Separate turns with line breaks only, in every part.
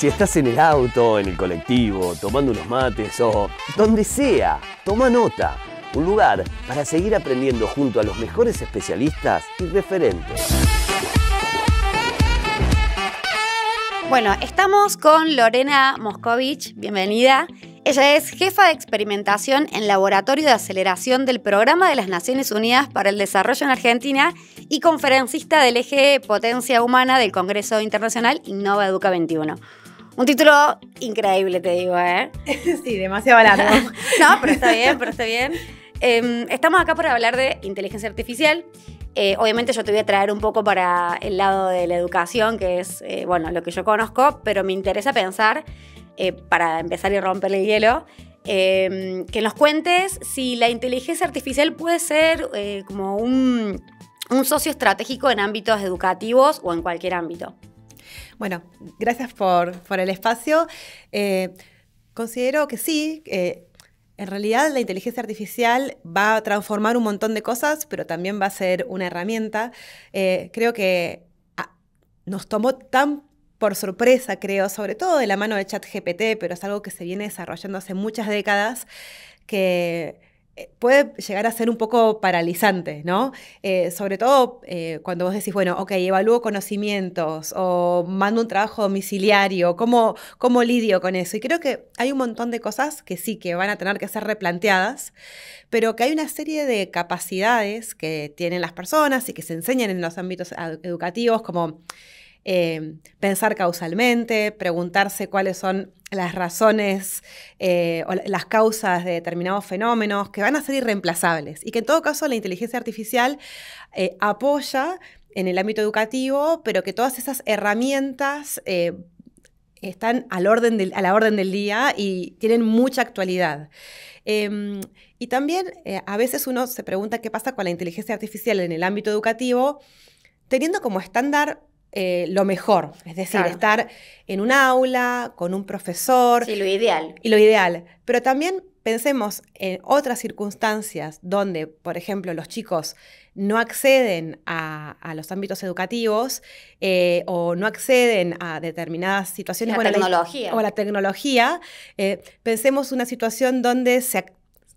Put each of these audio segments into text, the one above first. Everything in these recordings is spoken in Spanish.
Si estás en el auto, en el colectivo, tomando unos mates o donde sea, toma nota. Un lugar para seguir aprendiendo junto a los mejores especialistas y referentes.
Bueno, estamos con Lorena Moscovich, bienvenida. Ella es jefa de experimentación en Laboratorio de Aceleración del Programa de las Naciones Unidas para el Desarrollo en Argentina y conferencista del eje Potencia Humana del Congreso Internacional Innova Educa 21. Un título increíble, te digo, ¿eh? sí, demasiado largo. no, pero está bien, pero está bien. Em, estamos acá para hablar de inteligencia artificial. Eh, obviamente yo te voy a traer un poco para el lado de la educación, que es, eh, bueno, lo que yo conozco, pero me interesa pensar, eh, para empezar y romper el hielo, em, que nos cuentes si la inteligencia artificial puede ser como un socio estratégico en ámbitos educativos o en cualquier ámbito.
Bueno, gracias por, por el espacio. Eh, considero que sí, en realidad la inteligencia artificial va a transformar un montón de cosas, pero también va a ser una herramienta. Eh, creo que ah, nos tomó tan por sorpresa, creo, sobre todo de la mano de ChatGPT, pero es algo que se viene desarrollando hace muchas décadas, que eh, puede llegar a ser un poco paralizante, ¿no? Eh, sobre todo eh, cuando vos decís, bueno, ok, evalúo conocimientos o mando un trabajo domiciliario, ¿cómo, ¿cómo lidio con eso? Y creo que hay un montón de cosas que sí, que van a tener que ser replanteadas, pero que hay una serie de capacidades que tienen las personas y que se enseñan en los ámbitos educativos, como Em, pensar causalmente, preguntarse cuáles son las razones eh, o las causas de determinados fenómenos que van a ser irreemplazables y que en todo caso la inteligencia artificial eh, apoya en el ámbito educativo, pero que todas esas herramientas eh, están a la orden del día y tienen mucha actualidad. Em, y también a veces uno se pregunta qué pasa con la inteligencia artificial en el ámbito educativo, teniendo como estándar eh, lo mejor, es decir, estar en un aula, con un profesor. lo ideal. Y lo ideal. Pero también pensemos en otras circunstancias donde, por ejemplo, los chicos no acceden a, los ámbitos educativos eh, o no acceden a determinadas situaciones. La tecnología. La, o la tecnología. Eh, pensemos una situación donde se,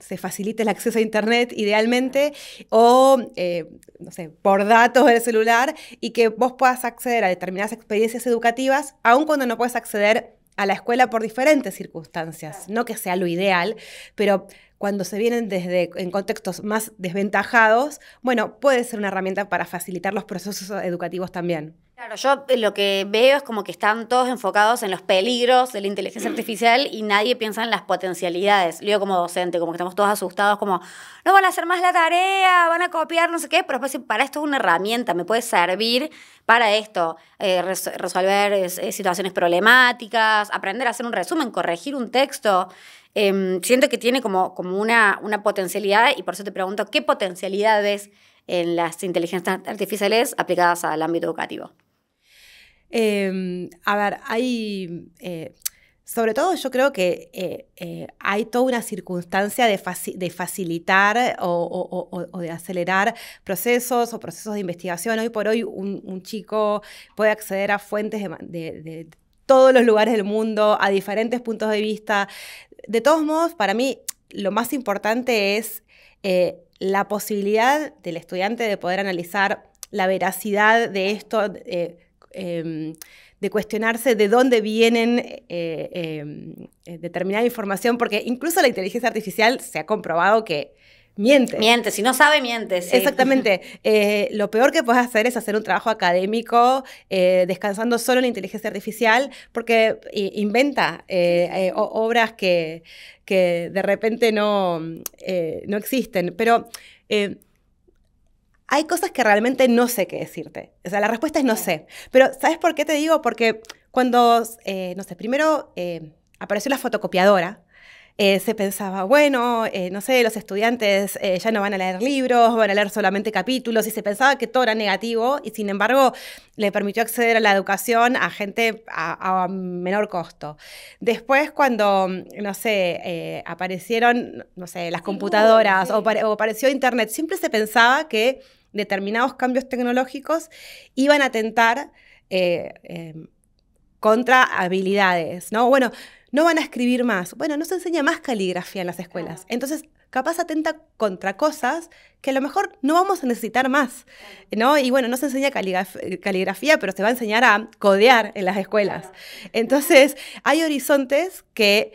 se facilite el acceso a Internet idealmente, o, eh, no sé, por datos del celular, y que vos puedas acceder a determinadas experiencias educativas, aun cuando no puedes acceder a la escuela por diferentes circunstancias. No que sea lo ideal, pero cuando se vienen desde en contextos más desventajados, bueno, puede ser una herramienta para facilitar los procesos educativos también. Claro, yo eh, lo
que veo es como que están todos enfocados en los peligros de la inteligencia mm. artificial y nadie piensa en las potencialidades. Lo como docente, como que estamos todos asustados, como no van a hacer más la tarea, van a copiar, no sé qué, pero para esto es una herramienta, me puede servir para esto, eh, resolver eh, situaciones problemáticas, aprender a hacer un resumen, corregir un texto. Em, siento que tiene como, una, una potencialidad y por eso te pregunto, ¿qué potencialidades en las inteligencias artificiales aplicadas al ámbito educativo?
Em, a ver, hay... Eh, sobre todo yo creo que eh, eh, hay toda una circunstancia de, facilitar o, de acelerar procesos o procesos de investigación. Hoy por hoy un, chico puede acceder a fuentes de, todos los lugares del mundo, a diferentes puntos de vista. De todos modos, para mí lo más importante es la posibilidad del estudiante de poder analizar la veracidad de esto Em, de cuestionarse de dónde vienen eh, em, eh, determinada información, porque incluso la inteligencia artificial se ha comprobado que miente. Miente, si no sabe, miente. Exactamente. Eh, lo peor que puedes hacer es hacer un trabajo académico descansando solo en la inteligencia artificial porque inventa obras que, que, de repente no, no existen. Pero hay cosas que realmente no sé qué decirte. O sea, la respuesta es no sé. Pero ¿sabes por qué te digo? Porque cuando, eh, no sé, primero eh, apareció la fotocopiadora, eh, se pensaba, bueno, eh, no sé, los estudiantes eh, ya no van a leer libros, van a leer solamente capítulos, y se pensaba que todo era negativo, y sin embargo le permitió acceder a la educación a gente a, menor costo. Después, cuando, no sé, aparecieron, no sé, las computadoras O, apareció Internet, siempre se pensaba que determinados cambios tecnológicos iban a atentar em, contra habilidades, ¿no? Bueno, no van a escribir más. Bueno, no se enseña más caligrafía en las escuelas. Entonces, capaz atenta contra cosas que a lo mejor no vamos a necesitar más, ¿no? Y bueno, no se enseña caligrafía, pero se va a enseñar a codear en las escuelas. Entonces, hay horizontes que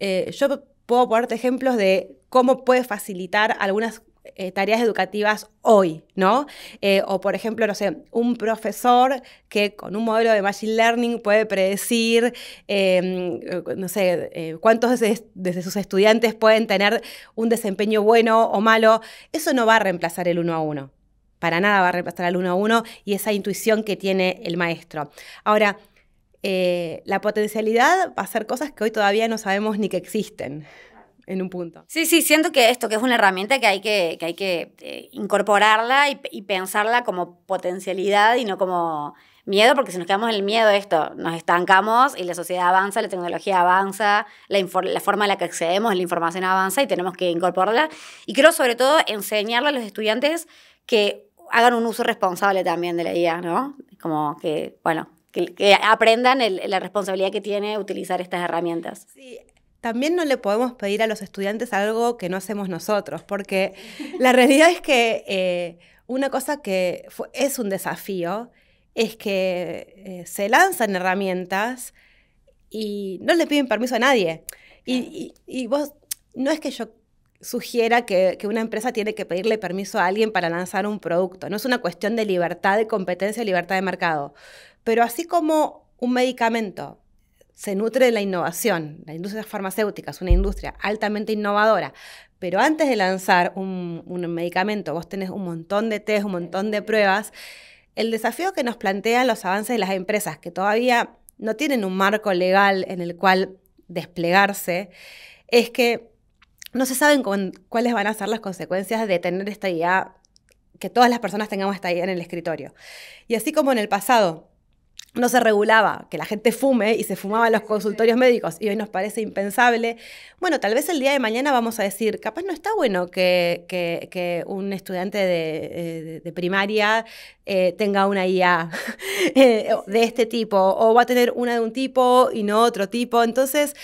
eh, yo puedo ponerte ejemplos de cómo puede facilitar algunas eh, tareas educativas hoy, ¿no? Eh, o por ejemplo, no sé, un profesor que con un modelo de Machine Learning puede predecir, em, eh, no sé, cuántos de, de, sus estudiantes pueden tener un desempeño bueno o malo. Eso no va a reemplazar el uno a uno. Para nada va a reemplazar al uno a uno y esa intuición que tiene el maestro. Ahora, la potencialidad va a ser cosas que hoy todavía no sabemos ni que existen en un punto.
Sí, sí, siento que esto, que es una herramienta que hay que, hay que eh, incorporarla y, pensarla como potencialidad y no como miedo, porque si nos quedamos en el miedo esto, nos estancamos y la sociedad avanza, la tecnología avanza, la, forma en la que accedemos, la información avanza y tenemos que incorporarla. Y creo sobre todo enseñarle a los estudiantes que hagan un uso responsable también de la IA, ¿no? Como que, bueno, que, aprendan la responsabilidad que tiene utilizar estas herramientas. Sí,
también no le podemos pedir a los estudiantes algo que no hacemos nosotros, porque la realidad es que eh, una cosa que es un desafío es que eh, se lanzan herramientas y no le piden permiso a nadie. Y, vos, no es que yo sugiera que, que, una empresa tiene que pedirle permiso a alguien para lanzar un producto, no es una cuestión de libertad de competencia, libertad de mercado, pero así como un medicamento se nutre de la innovación. La industria farmacéutica es una industria altamente innovadora, pero antes de lanzar un, medicamento, vos tenés un montón de test, un montón de pruebas. El desafío que nos plantean los avances de las empresas, que todavía no tienen un marco legal en el cual desplegarse, es que no se saben cuáles van a ser las consecuencias de tener esta idea, que todas las personas tengamos esta idea en el escritorio. Y así como en el pasado no se regulaba que la gente fume y se fumaba en los consultorios médicos y hoy nos parece impensable, bueno, tal vez el día de mañana vamos a decir, capaz no está bueno que, un estudiante de, eh, primaria eh, tenga una IA eh, de este tipo o va a tener una de un tipo y no otro tipo. Entonces,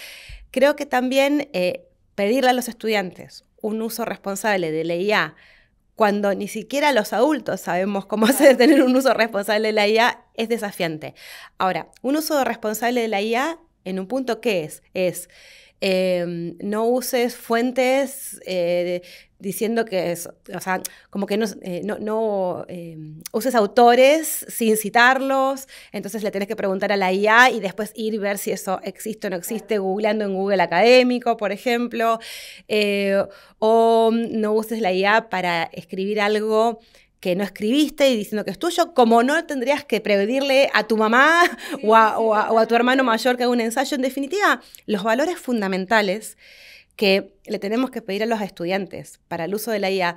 creo que también pedirle a los estudiantes un uso responsable de la IA cuando ni siquiera los adultos sabemos cómo hacer tener un uso responsable de la IA, es desafiante. Ahora, un uso responsable de la IA en un punto, ¿qué es? Es Em, no uses fuentes eh, diciendo que es, o sea, como que no, eh, em, uses autores sin citarlos, entonces le tienes que preguntar a la IA y después ir ver si eso existe o no existe, googleando en Google Académico, por ejemplo, eh, o no uses la IA para escribir algo que no escribiste y diciendo que es tuyo, como no tendrías que prevenirle a tu mamá o, a, tu hermano mayor que haga un ensayo. En definitiva, los valores fundamentales que le tenemos que pedir a los estudiantes para el uso de la IA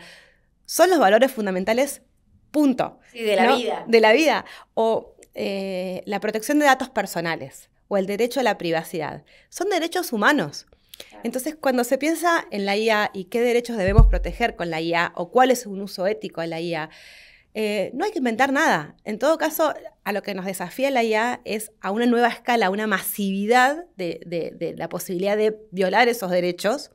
son los valores fundamentales, punto. de la vida. De la vida. O eh, la protección de datos personales o el derecho a la privacidad. Son derechos humanos. Entonces, cuando se piensa en la IA y qué derechos debemos proteger con la IA o cuál es un uso ético de la IA, eh, no hay que inventar nada. En todo caso, a lo que nos desafía la IA es a una nueva escala, una masividad de, la posibilidad de violar esos derechos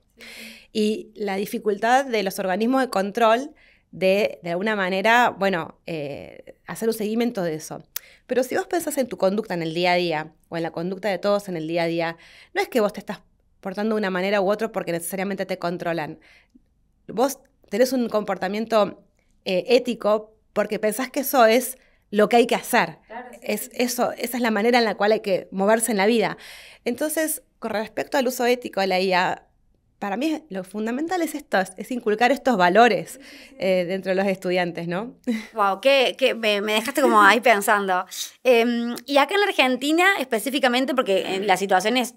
y la dificultad de los organismos de control de, de alguna manera, bueno, eh, hacer un seguimiento de eso. Pero si vos pensás en tu conducta en el día a día o en la conducta de todos en el día a día, no es que vos te estás portando de una manera u otra porque necesariamente te controlan. Vos tenés un comportamiento eh, ético porque pensás que eso es lo que hay que hacer. es eso, esa es la manera en la cual hay que moverse en la vida. Entonces, con respecto al uso ético de la IA, para mí lo fundamental es esto, es inculcar estos valores eh, dentro de los estudiantes, ¿no?
Wow, que, me, dejaste como ahí
pensando. Em,
y acá en la Argentina específicamente, porque eh, la situación es,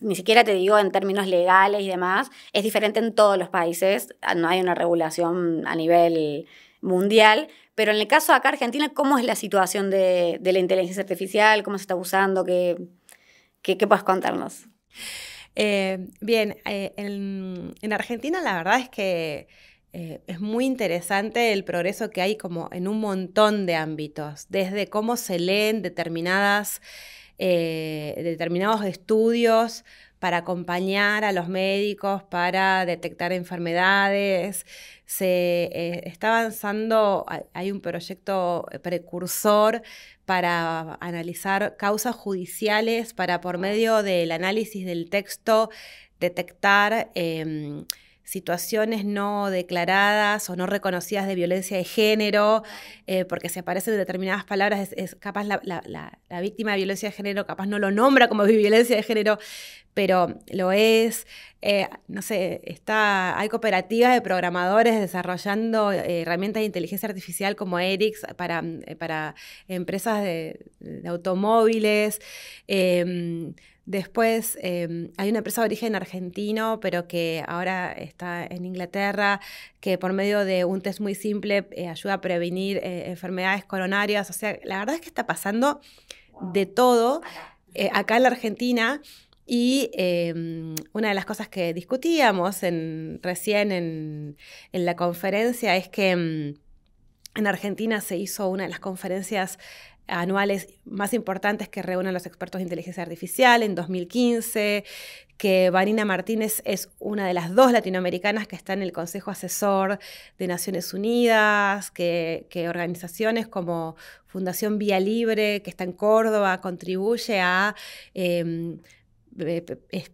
ni siquiera te digo en términos legales y demás, es diferente en todos los países, ah, no hay una regulación a nivel mundial, pero en el caso de acá Argentina, ¿cómo es la situación de, la inteligencia artificial? ¿Cómo se está usando? ¿Qué, qué puedes contarnos? Eh,
bien, eh, en, Argentina la verdad es que eh, es muy interesante el progreso que hay como en un montón de ámbitos, desde cómo se leen determinadas, determinados estudios para acompañar a los médicos, para detectar enfermedades. Se eh, está avanzando, hay un proyecto precursor para analizar causas judiciales, para por medio del análisis del texto detectar em, situaciones no declaradas o no reconocidas de violencia de género, eh, porque si aparecen determinadas palabras, es, capaz la, la, la, víctima de violencia de género, capaz no lo nombra como violencia de género, pero lo es. Eh, no sé, está, hay cooperativas de programadores desarrollando eh, herramientas de inteligencia artificial como Erix para, para empresas de, de automóviles. Después em, hay una empresa de origen argentino, pero que ahora está en Inglaterra, que por medio de un test muy simple eh, ayuda a prevenir eh, enfermedades coronarias. O sea, la verdad es que está pasando de todo eh, acá en la Argentina. Y em, una de las cosas que discutíamos recién en, la conferencia es que em, en Argentina se hizo una de las conferencias anuales más importantes que reúnen los expertos de inteligencia artificial en 2015, que Vanina Martínez es una de las dos latinoamericanas que está en el Consejo Asesor de Naciones Unidas, que, organizaciones como Fundación Vía Libre, que está en Córdoba, contribuye a... Em, eh,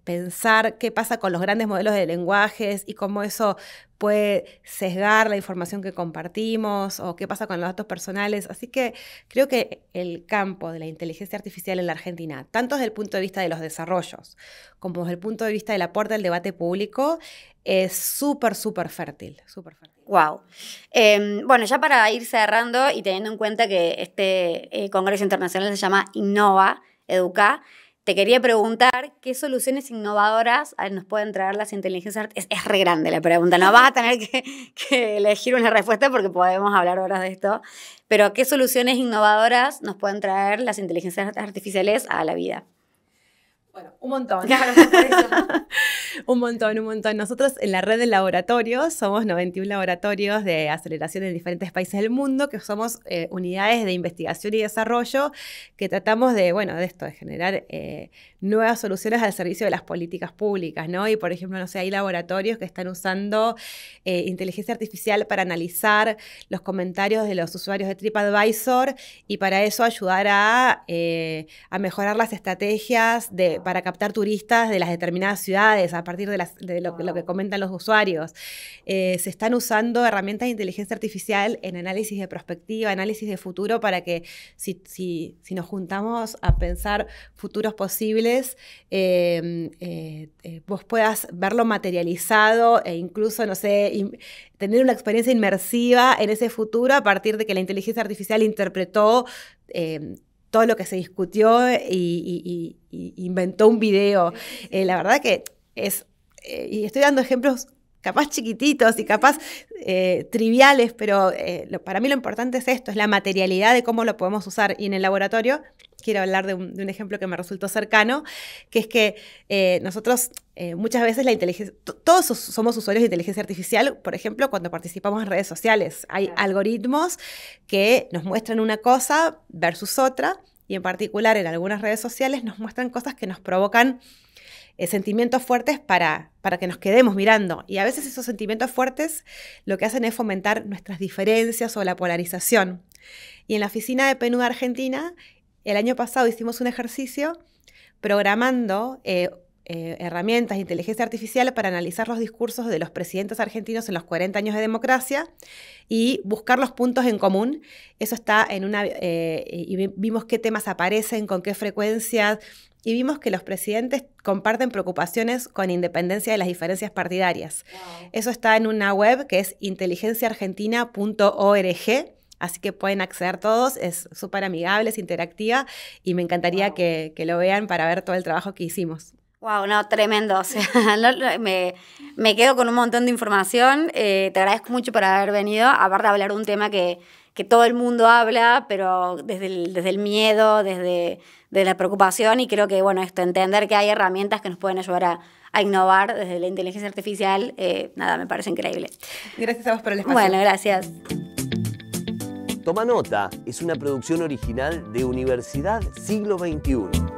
pensar qué pasa con los grandes modelos de lenguajes y cómo eso puede sesgar la información que compartimos o qué pasa con los datos personales. Así que creo que el campo de la inteligencia artificial en la Argentina, tanto desde el punto de vista de los desarrollos como desde el punto de vista del aporte al debate público, es súper, súper fértil, fértil. Wow.
Em, bueno, ya para ir cerrando y teniendo en cuenta que este eh, Congreso Internacional se llama Innova, Educa, te quería preguntar qué soluciones innovadoras nos pueden traer las inteligencias artificiales. Es, re grande la pregunta, no vas a tener que, elegir una respuesta porque podemos hablar horas de esto, pero qué soluciones innovadoras nos pueden traer las inteligencias artificiales a la vida.
Bueno, un montón. Un montón, un montón. Nosotros en la red de laboratorios somos 91 laboratorios de aceleración en diferentes países del mundo, que somos eh, unidades de investigación y desarrollo que tratamos de, bueno, de esto, de generar eh, nuevas soluciones al servicio de las políticas públicas, ¿no? Y por ejemplo, no sé, hay laboratorios que están usando eh, inteligencia artificial para analizar los comentarios de los usuarios de TripAdvisor y para eso ayudar a, mejorar las estrategias de, para captar turistas de las determinadas ciudades, a a partir de, lo, que comentan los usuarios. Eh, se están usando herramientas de inteligencia artificial en análisis de prospectiva, análisis de futuro, para que si, nos juntamos a pensar futuros posibles, em, eh, eh, vos puedas verlo materializado e incluso, no sé, tener una experiencia inmersiva en ese futuro a partir de que la inteligencia artificial interpretó em, todo lo que se discutió y, inventó un video. la verdad que es, eh, y estoy dando ejemplos capaz chiquititos y capaz eh, triviales, pero eh, para mí lo importante es esto, es la materialidad de cómo lo podemos usar. Y en el laboratorio, quiero hablar de un, ejemplo que me resultó cercano, que es que nosotros muchas veces la inteligencia, todos somos usuarios de inteligencia artificial, por ejemplo, cuando participamos en redes sociales. Hay algoritmos que nos muestran una cosa versus otra, y en particular en algunas redes sociales nos muestran cosas que nos provocan eh, sentimientos fuertes para, para que nos quedemos mirando. Y a veces esos sentimientos fuertes lo que hacen es fomentar nuestras diferencias o la polarización. Y en la oficina de PNUD Argentina, el año pasado hicimos un ejercicio programando eh, eh, herramientas de inteligencia artificial para analizar los discursos de los presidentes argentinos en los 40 años de democracia y buscar los puntos en común. Eso está en una... Eh, y vimos qué temas aparecen, con qué frecuencia y vimos que los presidentes comparten preocupaciones con independencia de las diferencias partidarias. Eso está en una web que es inteligenciaargentina.org. Así que pueden acceder todos, es súper amigable, es interactiva y me encantaría que, lo vean para ver todo el trabajo que hicimos.
Wow, no, tremendo. O sea, me, quedo con un montón de información. Eh, te agradezco mucho por haber venido, aparte de hablar de un tema que, todo el mundo habla, pero desde el, desde el miedo, desde de la preocupación, y creo que, bueno, esto, entender que hay herramientas que nos pueden ayudar a, innovar desde la inteligencia artificial, eh, nada, me parece increíble.
Gracias a vos por el espacio. Bueno, gracias.
Toma Nota es una producción original de Universidad Siglo XXI.